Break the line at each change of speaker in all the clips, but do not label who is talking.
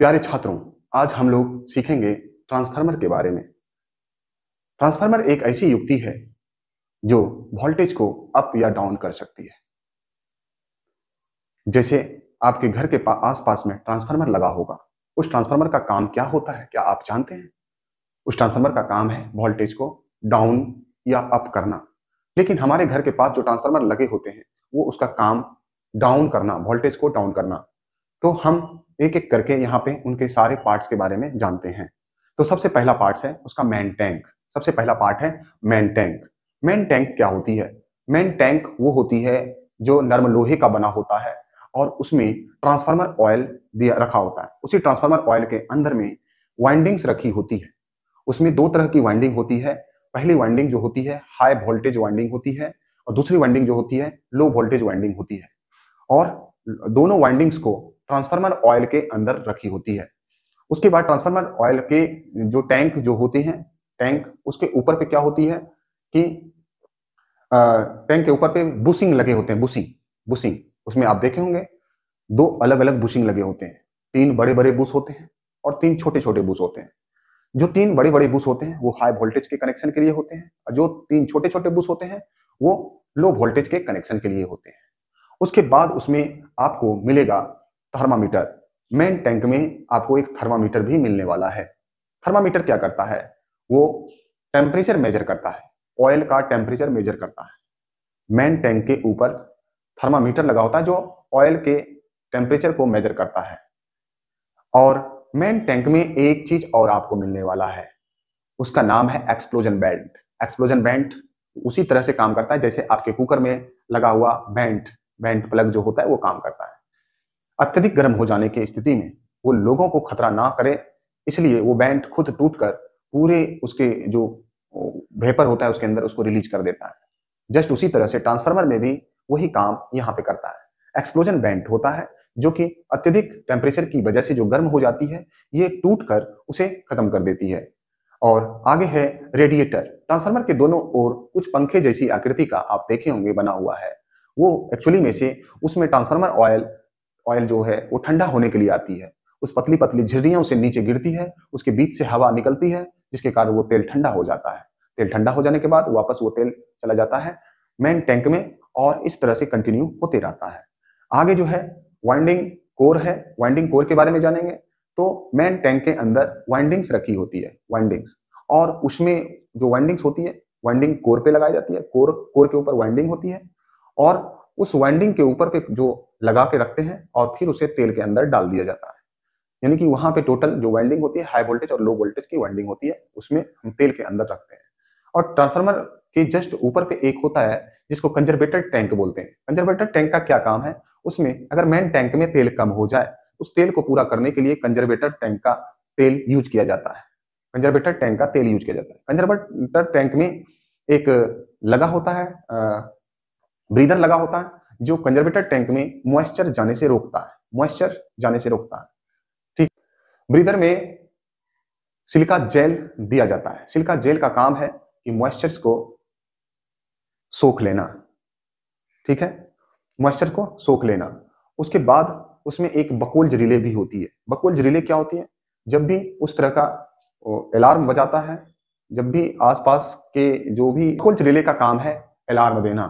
प्यारे छात्रों आज हम लोग सीखेंगे ट्रांसफार्मर के बारे में ट्रांसफार्मर एक ऐसी युक्ति है जो वोल्टेज को अप या डाउन कर सकती है जैसे आपके घर के आसपास में ट्रांसफार्मर लगा होगा उस ट्रांसफार्मर का काम क्या होता है क्या आप जानते हैं उस ट्रांसफार्मर का काम है वोल्टेज को डाउन या अप करना लेकिन हमारे घर के पास जो ट्रांसफार्मर लगे होते हैं वो उसका काम डाउन करना वोल्टेज को डाउन करना तो हम एक एक करके यहाँ पे उनके सारे पार्ट्स के बारे में जानते हैं तो सबसे पहला पार्ट है उसका मैन टैंक सबसे पहला पार्ट है मैन टैंक मैन टैंक क्या होती है मैन टैंक वो होती है जो नर्म लोहे का बना होता है और उसमें ट्रांसफार्मर ऑयल दिया रखा होता है उसी ट्रांसफार्मर ऑयल के अंदर में वाइंडिंग्स रखी होती है उसमें दो तरह की वाइंडिंग होती है पहली वाइंडिंग जो होती है हाई वोल्टेज वाइंडिंग होती है और दूसरी वाइंडिंग जो होती है लो वोल्टेज वाइंडिंग होती है और दोनों वाइंडिंग्स को ट्रांसफार्मर ऑयल के अंदर रखी होती है उसके बाद ट्रांसफार्मर ऑयल के जो टैंक जो होते हैं टैंक उसके ऊपर पे क्या होती है कि टैंक के ऊपर पे बुशिंग लगे होते हैं बुशिंग बुशिंग उसमें आप देखे होंगे दो अलग अलग बुशिंग लगे होते हैं तीन बड़े बड़े बुश होते हैं और तीन छोटे छोटे बुश होते हैं जो तीन बड़े बड़े बुश होते हैं वो हाई वोल्टेज के कनेक्शन के लिए होते हैं और जो तीन छोटे छोटे बुश होते हैं वो लो वोल्टेज के कनेक्शन के लिए होते हैं उसके बाद उसमें आपको मिलेगा थर्मामीटर मेन टैंक में आपको एक थर्मामीटर भी मिलने वाला है थर्मामीटर क्या करता है वो टेम्परेचर मेजर करता है ऑयल का टेम्परेचर मेजर करता है मेन टैंक के ऊपर थर्मामीटर लगा होता है जो ऑयल के टेम्परेचर को मेजर करता है और मेन टैंक में एक चीज और आपको मिलने वाला है उसका नाम है एक्सप्लोजन बेल्ट एक्सप्लोजन बेल्ट उसी तरह से काम करता है जैसे आपके कुकर में लगा हुआ बेंट बेंट प्लग जो होता है वो काम करता है अत्यधिक गर्म हो जाने की स्थिति में वो लोगों को खतरा ना करे इसलिए वो बैंड खुद टूट कर पूरे उसके जो वेपर होता है उसके अंदर उसको रिलीज कर देता है जस्ट उसी तरह से ट्रांसफार्मर में भी वही काम यहाँ पे करता है एक्सप्लोजन बैंड होता है जो कि अत्यधिक टेम्परेचर की वजह से जो गर्म हो जाती है ये टूट कर उसे खत्म कर देती है और आगे है रेडिएटर ट्रांसफार्मर के दोनों ओर कुछ पंखे जैसी आकृति का आप देखे होंगे बना हुआ है वो एक्चुअली में से उसमें ट्रांसफार्मर ऑयल ऑयल जो है वो ठंडा होने के लिए आती है उस पतली पतली झिरियां उसे नीचे गिरती है उसके बीच से हवा निकलती है जिसके कारण वो तेल ठंडा हो जाता है तेल ठंडा हो जाने के बाद वापस वो तेल चला जाता है मेन टैंक में और इस तरह से कंटिन्यू होते रहता है आगे जो है वाइंडिंग कोर है वाइंडिंग कोर के बारे में जानेंगे तो मेन टैंक के अंदर वाइंडिंग्स रखी होती है वाइंडिंग्स और उसमें जो वाइंडिंग्स होती है वाइंडिंग कोर पे लगाई जाती है कोर कोर के ऊपर वाइंडिंग होती है और उस वाइंडिंग के ऊपर पे जो लगा के रखते हैं और फिर उसे तेल के अंदर डाल दिया जाता है यानी कि वहां पे टोटल जो वाइंडिंग होती है हाई वोल्टेज और लो वोल्टेज की वाइंडिंग होती है उसमें हम तेल के अंदर रखते हैं और ट्रांसफार्मर के जस्ट ऊपर पे एक होता है जिसको कंजर्वेटर टैंक बोलते हैं कंजर्वेटर टैंक का क्या काम है उसमें अगर मेन टैंक में तेल कम हो जाए उस तेल को पूरा करने के लिए कंजर्वेटर टैंक का तेल यूज किया जाता है कंजर्वेटर टैंक का तेल यूज किया जाता है कंजर्वेटर टैंक में एक लगा होता है ब्रीदर लगा होता है जो कंजर्वेटर टैंक में मॉइस्चर जाने से रोकता है मॉइस्चर जाने से रोकता है ठीक ब्रीदर में सिलिका जेल दिया जाता है सिलिका जेल का काम है कि मॉइस्चर को सोख लेना ठीक है मॉइस्चर को सोख लेना उसके बाद उसमें एक बकोल जरीले भी होती है बकोल जरीले क्या होती है जब भी उस तरह का अलार्म बजाता है जब भी आसपास के जो भी बकोल जरीले का काम है अलार्म देना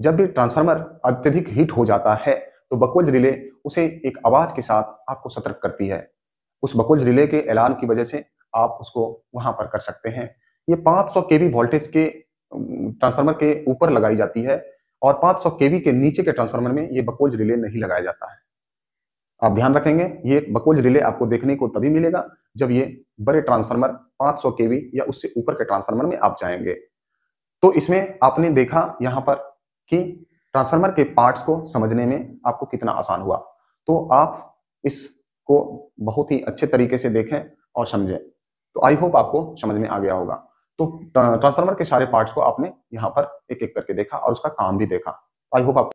जब भी ट्रांसफार्मर अत्यधिक हीट हो जाता है तो बकवज रिले उसे एक आवाज के साथ आपको सतर्क करती है उस बकवज रिले के ऐलान की वजह से आप उसको वहां पर कर सकते हैं ये 500 सौ केवी वोल्टेज के ट्रांसफार्मर के ऊपर लगाई जाती है और 500 सौ केवी के नीचे के ट्रांसफार्मर में ये बकवज रिले नहीं लगाया जाता है आप ध्यान रखेंगे ये बकोज रिले आपको देखने को तभी मिलेगा जब ये बड़े ट्रांसफार्मर 500 केवी या उससे ऊपर के ट्रांसफार्मर में आप जाएंगे तो इसमें आपने देखा यहाँ पर कि ट्रांसफार्मर के पार्ट्स को समझने में आपको कितना आसान हुआ तो आप इसको बहुत ही अच्छे तरीके से देखें और समझें तो आई होप आपको समझ में आ गया होगा तो ट्रांसफार्मर के सारे पार्ट्स को आपने यहाँ पर एक एक करके देखा और उसका काम भी देखा आई होप आप